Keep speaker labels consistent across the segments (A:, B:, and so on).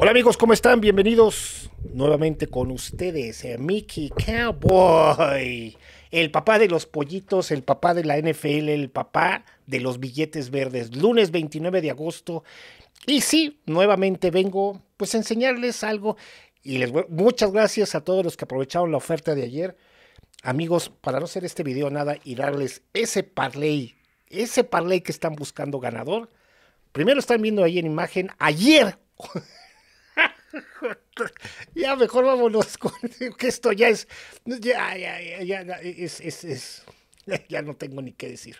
A: Hola amigos, ¿cómo están? Bienvenidos nuevamente con ustedes, eh, Mickey Cowboy, el papá de los pollitos, el papá de la NFL, el papá de los billetes verdes, lunes 29 de agosto. Y sí, nuevamente vengo pues a enseñarles algo y les voy... muchas gracias a todos los que aprovecharon la oferta de ayer. Amigos, para no hacer este video nada y darles ese parlay, ese parlay que están buscando ganador. Primero están viendo ahí en imagen ayer ya mejor vámonos con que esto ya es. Ya, ya, ya, ya, es, es, es, ya no tengo ni qué decir.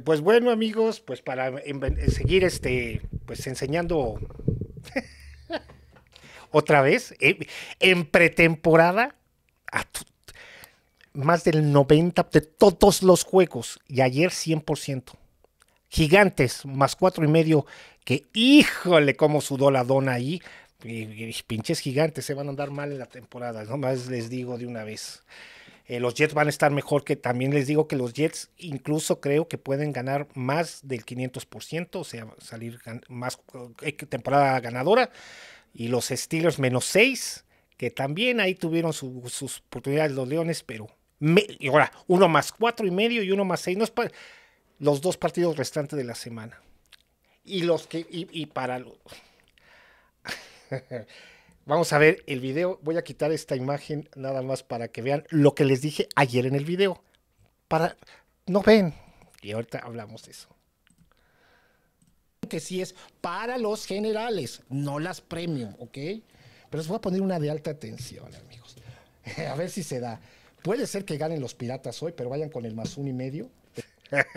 A: Pues bueno, amigos, pues para eh, seguir este, pues enseñando otra vez, eh, en pretemporada, más del 90 de todos los juegos, y ayer 100%. Gigantes, más cuatro y medio, que híjole, cómo sudó la dona ahí. pinches gigantes se van a andar mal en la temporada, nomás les digo de una vez. Eh, los Jets van a estar mejor que también les digo que los Jets incluso creo que pueden ganar más del 500%, o sea, salir más eh, temporada ganadora. Y los Steelers menos 6, que también ahí tuvieron sus oportunidades los Leones, pero y ahora uno más cuatro y medio y uno más 6 no los dos partidos restantes de la semana. Y los que, y para los... Vamos a ver el video. Voy a quitar esta imagen nada más para que vean lo que les dije ayer en el video. Para no ven. Y ahorita hablamos de eso. Que sí es para los generales, no las premio, ¿ok? Pero les voy a poner una de alta atención, amigos. a ver si se da. Puede ser que ganen los piratas hoy, pero vayan con el más uno y medio.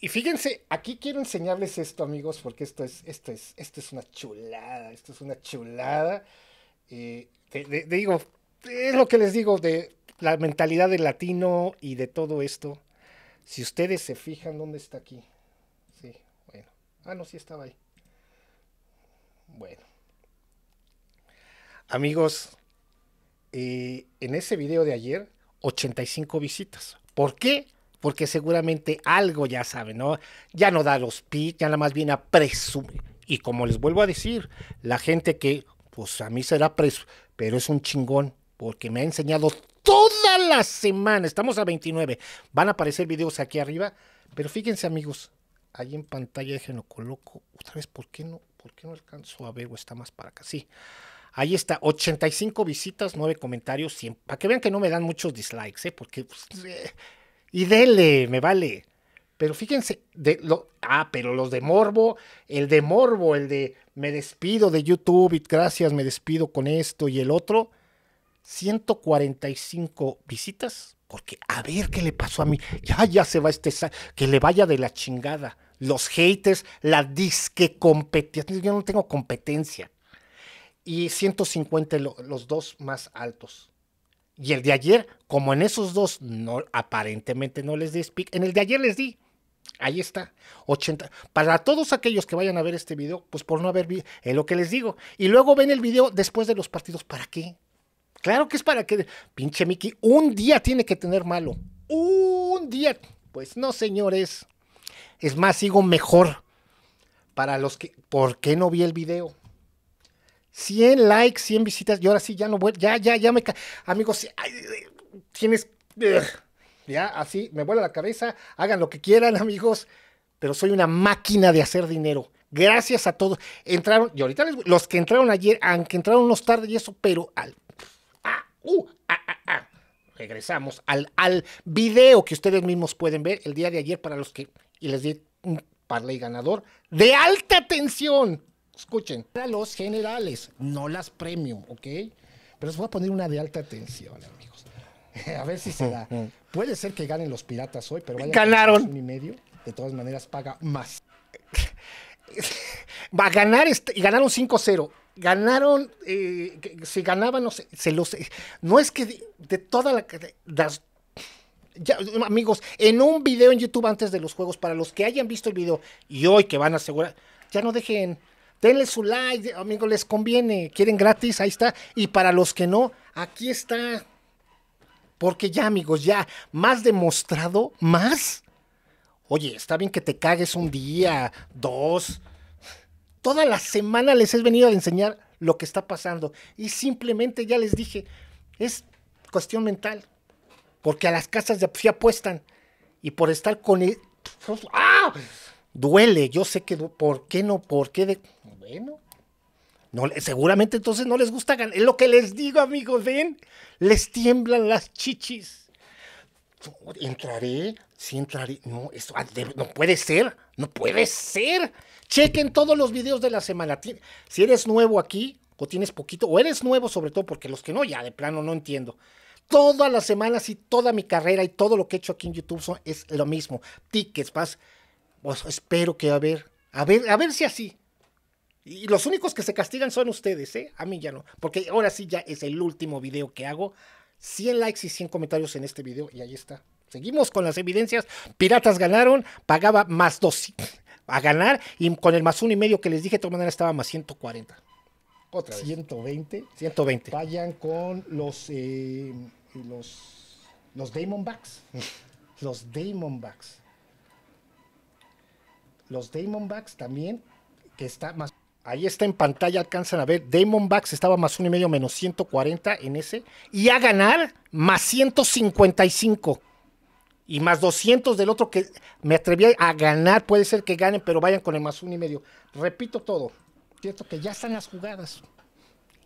A: Y fíjense, aquí quiero enseñarles esto, amigos, porque esto es, esto es, esto es una chulada, esto es una chulada. Eh, digo, es lo que les digo de la mentalidad del latino y de todo esto. Si ustedes se fijan, ¿dónde está aquí? Sí, bueno. Ah, no, sí estaba ahí. Bueno. Amigos, eh, en ese video de ayer, 85 visitas. ¿Por qué? porque seguramente algo ya sabe ¿no? Ya no da los pics, ya nada más viene a presumir. Y como les vuelvo a decir, la gente que, pues a mí será preso, pero es un chingón, porque me ha enseñado toda la semana, estamos a 29, van a aparecer videos aquí arriba, pero fíjense amigos, ahí en pantalla déjenlo coloco, otra vez, ¿por qué no, por qué no alcanzo a ver o está más para acá? Sí. Ahí está, 85 visitas, 9 comentarios, 100. Para que vean que no me dan muchos dislikes, ¿eh? porque pues, eh, y dele, me vale. Pero fíjense, de lo, ah, pero los de Morbo, el de Morbo, el de me despido de YouTube y gracias, me despido con esto y el otro, 145 visitas. Porque a ver qué le pasó a mí. Ya, ya se va este. Que le vaya de la chingada. Los haters, la disque competencia. Yo no tengo competencia. Y 150 los dos más altos. Y el de ayer, como en esos dos no, aparentemente no les di speak, en el de ayer les di. Ahí está. 80. Para todos aquellos que vayan a ver este video, pues por no haber visto, es lo que les digo. Y luego ven el video después de los partidos, ¿para qué? Claro que es para que, pinche Mickey, un día tiene que tener malo. Un día. Pues no, señores. Es más, sigo mejor. Para los que, ¿por qué no vi el video? 100 likes, 100 visitas, y ahora sí, ya no voy, ya, ya, ya me... Amigos, tienes... Ya, así, me vuela la cabeza, hagan lo que quieran, amigos, pero soy una máquina de hacer dinero. Gracias a todos. Entraron, y ahorita los que entraron ayer, aunque entraron unos tarde y eso, pero al... Ah, uh, ah, ah, ah regresamos al, al video que ustedes mismos pueden ver el día de ayer para los que, y les di un parlay ganador de alta tensión escuchen, para los generales, no las premium, ¿ok? Pero les voy a poner una de alta tensión, amigos. a ver si se da. Puede ser que ganen los piratas hoy, pero ganaron. medio. De todas maneras, paga más. Va a ganar este, y ganaron 5-0. Ganaron, eh, si ganaban, no sé, se los. Eh, no es que de, todas toda la. amigos, en un video en YouTube antes de los juegos, para los que hayan visto el video y hoy que van a asegurar, ya no dejen denle su like, amigos les conviene, quieren gratis, ahí está. Y para los que no, aquí está. Porque ya, amigos, ya más demostrado, más. Oye, está bien que te cagues un día, dos. Toda la semana les he venido a enseñar lo que está pasando. Y simplemente ya les dije, es cuestión mental. Porque a las casas de apuestan. Y por estar con... El... ¡Ah! duele, yo sé que, ¿por qué no? ¿Por qué? De, bueno, seguramente entonces no les gusta ganar. Es lo que les digo, amigos, ven, les tiemblan las chichis. Entraré, sí entraré. No, eso ah, no puede ser, no puede ser. Chequen todos los videos de la semana. Si eres nuevo aquí, o tienes poquito, o eres nuevo sobre todo, porque los que no, ya de plano no entiendo. Todas las semanas y toda mi carrera y todo lo que he hecho aquí en YouTube es lo mismo. Tickets, vas espero que a ver, a ver, a ver si así. Y los únicos que se castigan son ustedes, ¿eh? A mí ya no. Porque ahora sí ya es el último video que hago. 100 likes y 100 comentarios en este video. Y ahí está. Seguimos con las evidencias. Piratas ganaron. Pagaba más 2 a ganar. Y con el más uno y medio que les dije, de todas maneras estaba más 140. Otra 120. 120. Vayan con los, eh, los, los Bucks los Bucks los Diamondbacks también, que está más... Ahí está en pantalla, alcanzan a ver. Damonbacks estaba más uno y medio, menos 140 en ese. Y a ganar, más 155. Y más 200 del otro que me atreví a ganar. Puede ser que ganen, pero vayan con el más uno y medio. Repito todo. Cierto que ya están las jugadas.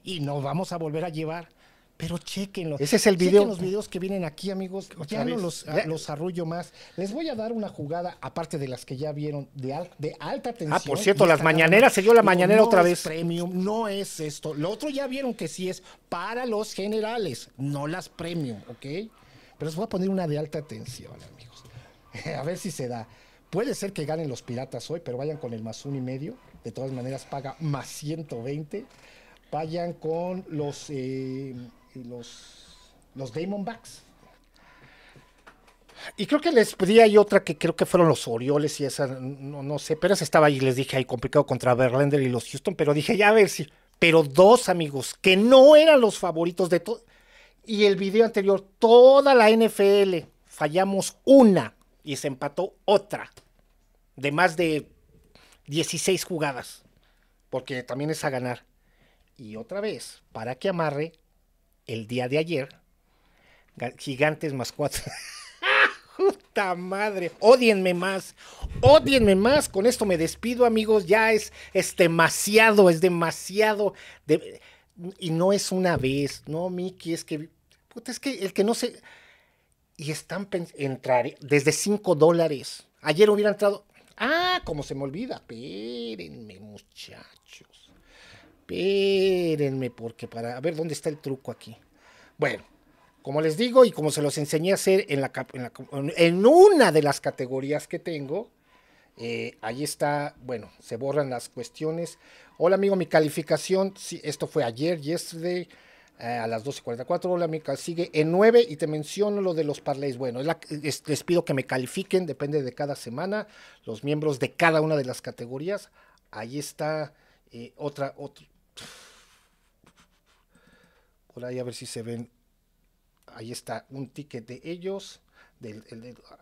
A: Y nos vamos a volver a llevar pero chequenlo. Ese es el Chequen los videos que vienen aquí, amigos. ya no los, arrullo más. Les voy a dar una jugada, aparte de las que ya vieron, de, de alta tensión. Ah, por cierto, las mañaneras. Se dio la mañanera otra vez. premium, no es esto. Lo otro ya vieron que sí es para los generales, no las premium, ¿ok? Pero les voy a poner una de alta tensión, amigos. a ver si se da. Puede ser que ganen los piratas hoy, pero vayan con el más uno y medio. De todas maneras, paga más 120. Vayan con los. Eh, los, los Diamondbacks. Y creo que les pedí ahí otra que creo que fueron los Orioles y esa, no, sé, pero esa estaba ahí, les dije ahí complicado contra Verlander y los Houston, pero dije, ya a ver si. Pero dos amigos que no eran los favoritos de todo. Y el video anterior, toda la NFL, fallamos una y se empató otra de más de 16 jugadas, porque también es a ganar. Y otra vez, para que amarre, el día de ayer. Gigantes más cuatro. ¡Puta madre! ¡Odienme más! ¡Odienme más! Con esto me despido, amigos. Ya es, es demasiado, es demasiado. Y no es una vez, no, Miki, es que. Puta, es que el que no se. Y están entrar desde 5 dólares. Ayer hubiera entrado. ¡Ah! Como se me olvida. Espérenme, muchachos. Espérenme, porque para. A ver, ¿dónde está el truco aquí? Bueno, como les digo y como se los enseñé a hacer en, la, en, una de las categorías que tengo, eh, ahí está, bueno, se borran las cuestiones. Hola amigo, mi calificación, esto fue ayer, yesterday, eh, a las 12.44, hola amigo, sigue en 9 y te menciono lo de los parlays. Bueno, les pido que me califiquen, depende de cada semana, los miembros de cada una de las categorías. Ahí está eh, otra, por ahí a ver si se ven. Ahí está un ticket de ellos. Del,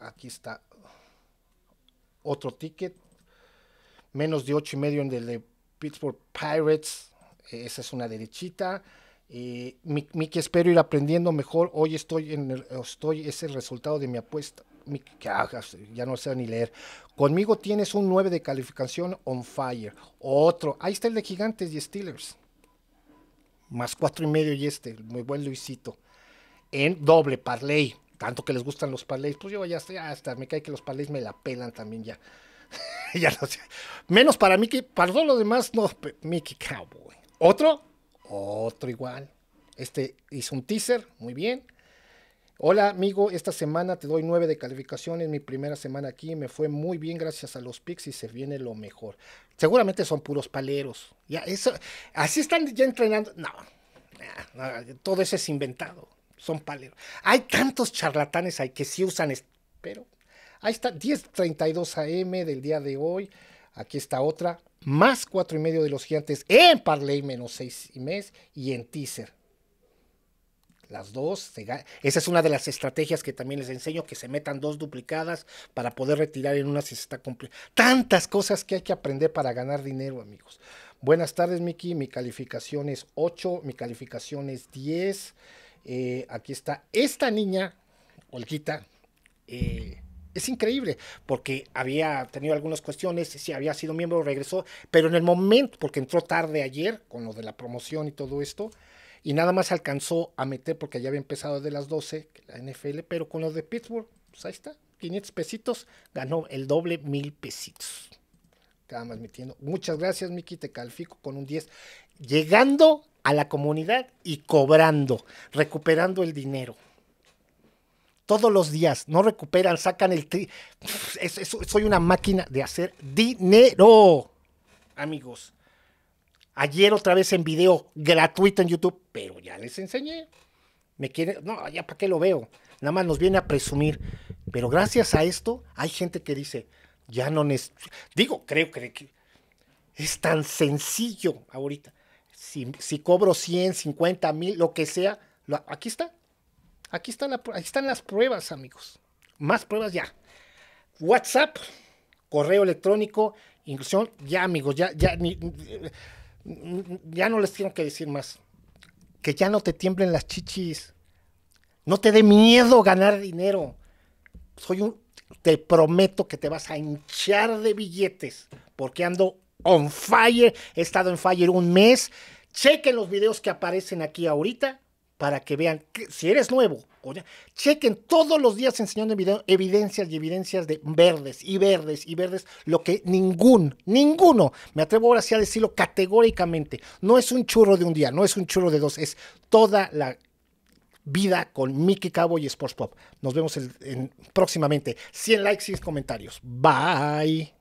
A: aquí está otro ticket. Menos de ocho y medio en el de Pittsburgh Pirates. Eh, esa es una derechita. y eh, espero ir aprendiendo mejor. Hoy estoy en estoy, es el resultado de mi apuesta. Mi, que, ya no sé ni leer. Conmigo tienes un 9 de calificación on fire. Otro. Ahí está el de Gigantes y Steelers más cuatro y medio y este, muy buen Luisito, en doble parlay. Tanto que les gustan los parlays, pues yo ya estoy, hasta me cae que los parlays me la pelan también ya. ya sé. Menos para mí que para todos los demás, no, Mickey Cowboy. Otro, otro igual. Este hizo un teaser, muy bien. Hola amigo, esta semana te doy 9 de calificación mi primera semana aquí, me fue muy bien gracias a los picks y se viene lo mejor. Seguramente son puros paleros. Ya, eso, así están ya entrenando. No, todo eso es inventado. Son paleros. Hay tantos charlatanes ahí que sí usan, pero ahí está, 10.32 AM del día de hoy. Aquí está otra, más cuatro y medio de los gigantes en Parley menos seis y mes y en teaser. Las dos, esa es una de las estrategias que también les enseño, que se metan dos duplicadas para poder retirar en una si se está cumpliendo. Tantas cosas que hay que aprender para ganar dinero, amigos. Buenas tardes, Miki. Mi calificación es 8, mi calificación es 10. Eh, aquí está esta niña, Olquita eh, es increíble, porque había tenido algunas cuestiones, si había sido miembro, regresó, pero en el momento, porque entró tarde ayer con lo de la promoción y todo esto, y nada más alcanzó a meter porque ya había empezado de las 12 la NFL, pero con los de Pittsburgh, pues ahí está, 500 pesitos, ganó el doble, mil pesitos. Nada más metiendo. Muchas gracias, Miki, te califico con un 10. Llegando a la comunidad y cobrando, recuperando el dinero. Todos los días, no recuperan, sacan el... soy una máquina de hacer dinero, amigos. Ayer otra vez en video gratuito en YouTube, pero ya les enseñé. Me quieren, no, ya para qué lo veo. Nada más nos viene a presumir. Pero gracias a esto hay gente que dice, ya no necesito. Digo, creo, que es tan sencillo ahorita. Si, cobro 100, 50 mil, lo que sea, aquí está. Aquí, aquí están las pruebas, amigos. Más pruebas ya. WhatsApp, correo electrónico, inclusión, ya amigos, ya, ya, ni, ya no les tengo que decir más. Que ya no te tiemblen las chichis. No te dé miedo ganar dinero. Soy un, te prometo que te vas a hinchar de billetes porque ando on fire. He estado en fire un mes. Chequen los videos que aparecen aquí ahorita para que vean que, si eres nuevo, chequen todos los días enseñando evidencias y evidencias de verdes y verdes y verdes, lo que ningún, ninguno, me atrevo ahora sí a decirlo categóricamente, no es un churro de un día, no es un churro de dos, es toda la vida con Mickey Cabo y Sports Pop. Nos vemos próximamente. 100 likes, y comentarios. Bye.